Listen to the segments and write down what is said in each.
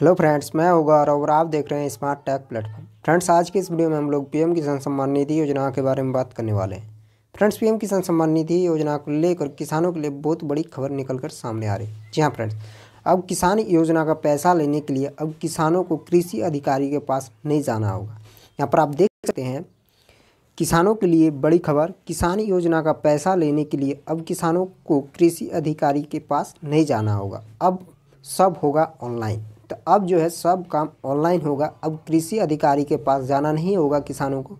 hello friends मैं होगा और आप देख रहे हैं स्मार्ट टैग प्लेटफॉर्म फ्रेंड्स आज के इस वीडियो में हम लोग पीएम किसान सम्मान निधि योजना के बारे में बात करने वाले हैं फ्रेंड्स पीएम किसान सम्मान निधि योजना को लेकर किसानों के लिए बहुत बड़ी खबर निकल कर सामने आ रही है जी हाँ फ्रेंड्स अब किसान योजना का पैसा लेने के लिए अब किसानों को कृषि अधिकारी के पास नहीं जाना होगा यहाँ पर आप देख सकते हैं किसानों के लिए बड़ी खबर किसान योजना का पैसा लेने के लिए अब किसानों को कृषि अधिकारी के पास नहीं जाना होगा अब सब होगा ऑनलाइन तो अब जो है सब काम ऑनलाइन होगा अब कृषि अधिकारी के पास जाना नहीं होगा किसानों को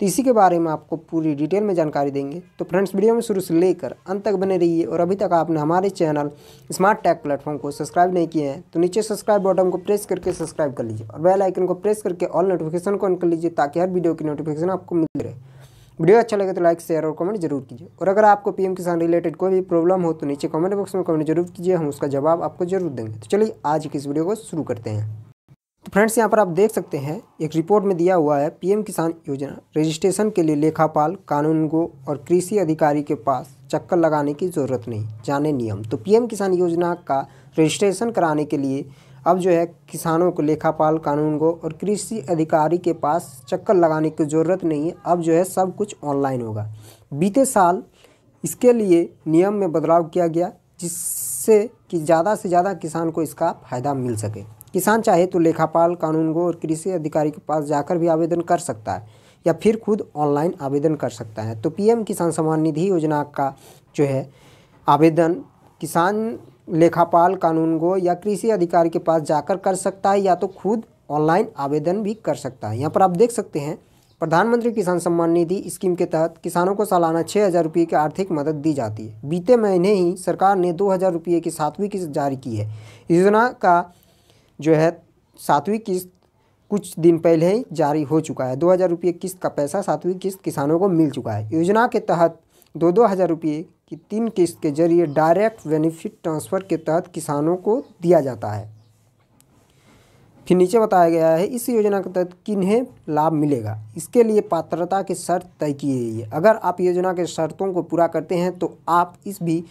तो इसी के बारे में आपको पूरी डिटेल में जानकारी देंगे तो फ्रेंड्स वीडियो में शुरू से लेकर अंत तक बने रहिए और अभी तक आपने हमारे चैनल स्मार्ट टैग प्लेटफॉर्म को सब्सक्राइब नहीं किए हैं तो नीचे सब्सक्राइब बटन को प्रेस करके सब्सक्राइब कर लीजिए और बेल आइकन को प्रेस करके ऑल नोटिफिकेशन को ऑन कर लीजिए ताकि हर वीडियो की नोटिफिकेशन आपको मिल रहे वीडियो अच्छा लगे तो लाइक शेयर और कमेंट जरूर कीजिए और अगर आपको पीएम किसान रिलेटेड कोई भी प्रॉब्लम हो तो नीचे कमेंट बॉक्स में कमेंट जरूर कीजिए हम उसका जवाब आपको जरूर देंगे तो चलिए आज की इस वीडियो को शुरू करते हैं तो फ्रेंड्स यहाँ पर आप देख सकते हैं एक रिपोर्ट में दिया हुआ है पीएम किसान योजना रजिस्ट्रेशन के लिए लेखापाल गो और कृषि अधिकारी के पास चक्कर लगाने की ज़रूरत नहीं जाने नियम तो पी किसान योजना का रजिस्ट्रेशन कराने के लिए अब जो है किसानों को लेखापाल कानून को और कृषि अधिकारी के पास चक्कर लगाने की ज़रूरत नहीं है अब जो है सब कुछ ऑनलाइन होगा बीते साल इसके लिए नियम में बदलाव किया गया जिससे कि ज़्यादा से ज़्यादा किसान को इसका फ़ायदा मिल सके किसान चाहे तो लेखापाल कानून को और कृषि अधिकारी के पास जाकर भी आवेदन कर सकता है या फिर खुद ऑनलाइन आवेदन कर सकता है तो पीएम किसान सम्मान निधि योजना का जो है आवेदन किसान लेखापाल कानूनगो या कृषि अधिकारी के पास जाकर कर सकता है या तो खुद ऑनलाइन आवेदन भी कर सकता है यहाँ पर आप देख सकते हैं प्रधानमंत्री किसान सम्मान निधि स्कीम के तहत किसानों को सालाना छः हज़ार रुपये की आर्थिक मदद दी जाती है बीते महीने ही सरकार ने दो हज़ार रुपये की सातवीं किस्त जारी की है योजना का जो है सातवीं किस्त कुछ दिन पहले ही जारी हो चुका है दो हज़ार रुपये किस्त का पैसा सातवीं किस्त किसानों को मिल चुका है योजना के तहत दो दो हज़ार रुपये की तीन किस्त के जरिए डायरेक्ट बेनिफिट ट्रांसफ़र के तहत किसानों को दिया जाता है फिर नीचे बताया गया है इस योजना के तहत किन्हें लाभ मिलेगा इसके लिए पात्रता की शर्त तय की गई है अगर आप योजना के शर्तों को पूरा करते हैं तो आप इस भी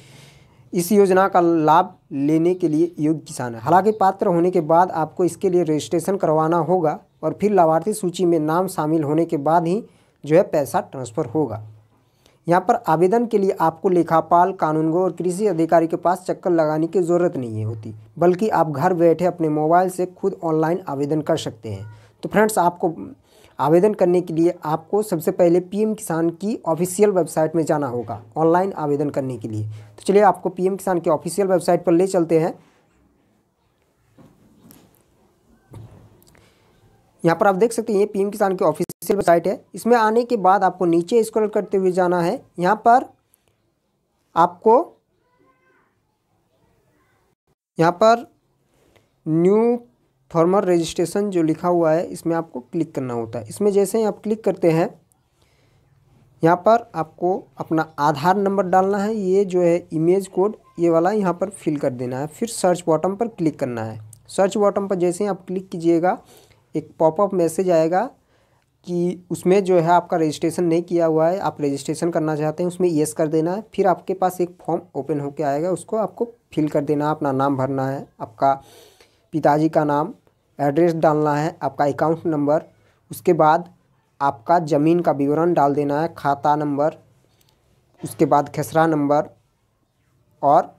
इस योजना का लाभ लेने के लिए योग्य किसान है हालांकि पात्र होने के बाद आपको इसके लिए रजिस्ट्रेशन करवाना होगा और फिर लाभार्थी सूची में नाम शामिल होने के बाद ही जो है पैसा ट्रांसफ़र होगा यहाँ पर आवेदन के लिए आपको लेखापाल कानूनगो और कृषि अधिकारी के पास चक्कर लगाने की ज़रूरत नहीं होती बल्कि आप घर बैठे अपने मोबाइल से खुद ऑनलाइन आवेदन कर सकते हैं तो फ्रेंड्स आपको आवेदन करने के लिए आपको सबसे पहले पीएम किसान की ऑफिशियल वेबसाइट में जाना होगा ऑनलाइन आवेदन करने के लिए तो चलिए आपको पीएम किसान की ऑफिशियल वेबसाइट पर ले चलते हैं यहाँ पर आप देख सकते हैं पीएम किसान की ऑफिस ऑफिशियल वेबसाइट है इसमें आने के बाद आपको नीचे स्क्रॉल करते हुए जाना है यहाँ पर आपको यहाँ पर न्यू फॉर्मर रजिस्ट्रेशन जो लिखा हुआ है इसमें आपको क्लिक करना होता है इसमें जैसे ही आप क्लिक करते हैं यहाँ पर आपको अपना आधार नंबर डालना है ये जो है इमेज कोड ये वाला यहाँ पर फिल कर देना है फिर सर्च बॉटम पर क्लिक करना है सर्च बॉटम पर जैसे ही आप क्लिक कीजिएगा एक पॉपअप मैसेज आएगा कि उसमें जो है आपका रजिस्ट्रेशन नहीं किया हुआ है आप रजिस्ट्रेशन करना चाहते हैं उसमें येस कर देना है फिर आपके पास एक फॉर्म ओपन होकर आएगा उसको आपको फिल कर देना है अपना नाम भरना है आपका पिताजी का नाम एड्रेस डालना है आपका अकाउंट नंबर उसके बाद आपका ज़मीन का विवरण डाल देना है खाता नंबर उसके बाद खसरा नंबर और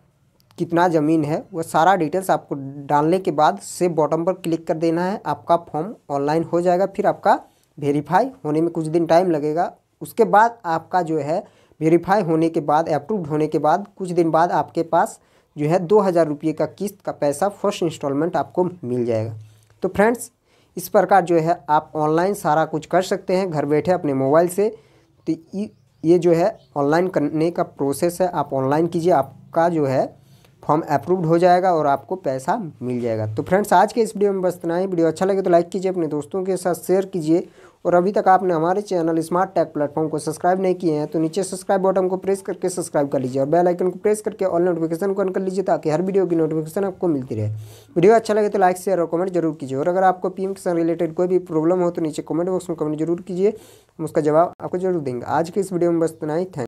कितना ज़मीन है वह सारा डिटेल्स आपको डालने के बाद से बॉटम पर क्लिक कर देना है आपका फॉर्म ऑनलाइन हो जाएगा फिर आपका वेरीफाई होने में कुछ दिन टाइम लगेगा उसके बाद आपका जो है वेरीफाई होने के बाद अप्रूव्ड होने के बाद कुछ दिन बाद आपके पास जो है दो हज़ार रुपये का किस्त का पैसा फर्स्ट इंस्टॉलमेंट आपको मिल जाएगा तो फ्रेंड्स इस प्रकार जो है आप ऑनलाइन सारा कुछ कर सकते हैं घर बैठे अपने मोबाइल से तो ये जो है ऑनलाइन करने का प्रोसेस है आप ऑनलाइन कीजिए आपका जो है फॉर्म अप्रूव्ड हो जाएगा और आपको पैसा मिल जाएगा तो फ्रेंड्स आज के इस वीडियो में बस इतना ही वीडियो अच्छा लगे तो लाइक कीजिए अपने दोस्तों के साथ शेयर कीजिए और अभी तक आपने हमारे चैनल स्मार्ट टैग प्लेटफॉर्म को सब्सक्राइब नहीं किए हैं तो नीचे सब्सक्राइब बटन को प्रेस करके सब्सक्राइब कर लीजिए और बेल आइकन को प्रेस करके ऑल नोटिफिकेशन को ऑन कर लीजिए ताकि हर वीडियो की नोटिफिकेशन आपको मिलती रहे वीडियो अच्छा लगे तो लाइक शेयर और कमेंट जरूर कीजिए और अगर आपको पीएम किसान रिलेटेड कोई भी प्रॉब्लम हो तो नीचे कमेंट बॉक्स में कमेंट जरूर कीजिए हम उसका जवाब आपको जरूर देंगे आज के इस वीडियो में बस इतना ही थैंक